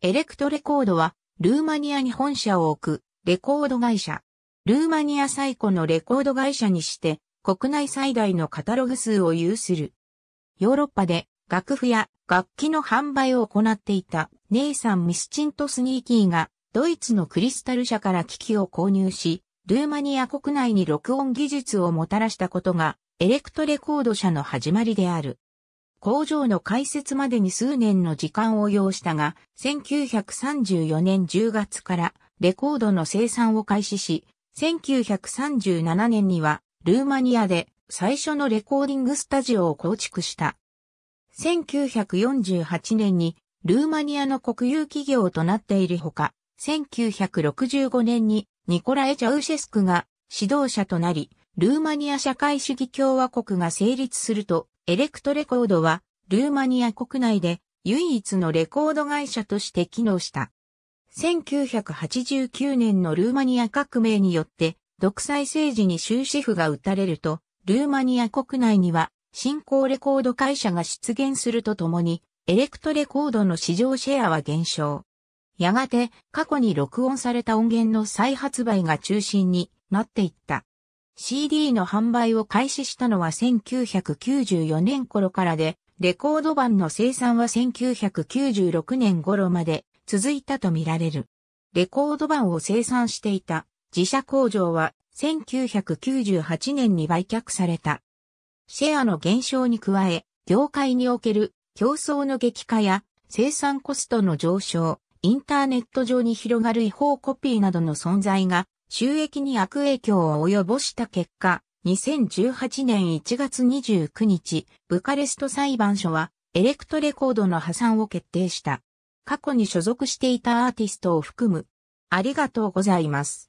エレクトレコードは、ルーマニアに本社を置く、レコード会社。ルーマニア最古のレコード会社にして、国内最大のカタログ数を有する。ヨーロッパで、楽譜や楽器の販売を行っていた、ネイサン・ミスチンとスニーキーが、ドイツのクリスタル社から機器を購入し、ルーマニア国内に録音技術をもたらしたことが、エレクトレコード社の始まりである。工場の開設までに数年の時間を要したが、1934年10月からレコードの生産を開始し、1937年にはルーマニアで最初のレコーディングスタジオを構築した。1948年にルーマニアの国有企業となっているほか、1965年にニコラエ・チャウシェスクが指導者となり、ルーマニア社会主義共和国が成立すると、エレクトレコードは、ルーマニア国内で唯一のレコード会社として機能した。1989年のルーマニア革命によって独裁政治に終止符が打たれると、ルーマニア国内には新興レコード会社が出現するとともに、エレクトレコードの市場シェアは減少。やがて過去に録音された音源の再発売が中心になっていった。CD の販売を開始したのは1994年頃からで、レコード版の生産は1996年頃まで続いたとみられる。レコード版を生産していた自社工場は1998年に売却された。シェアの減少に加え、業界における競争の激化や生産コストの上昇、インターネット上に広がる違法コピーなどの存在が収益に悪影響を及ぼした結果、2018年1月29日、ブカレスト裁判所は、エレクトレコードの破産を決定した。過去に所属していたアーティストを含む。ありがとうございます。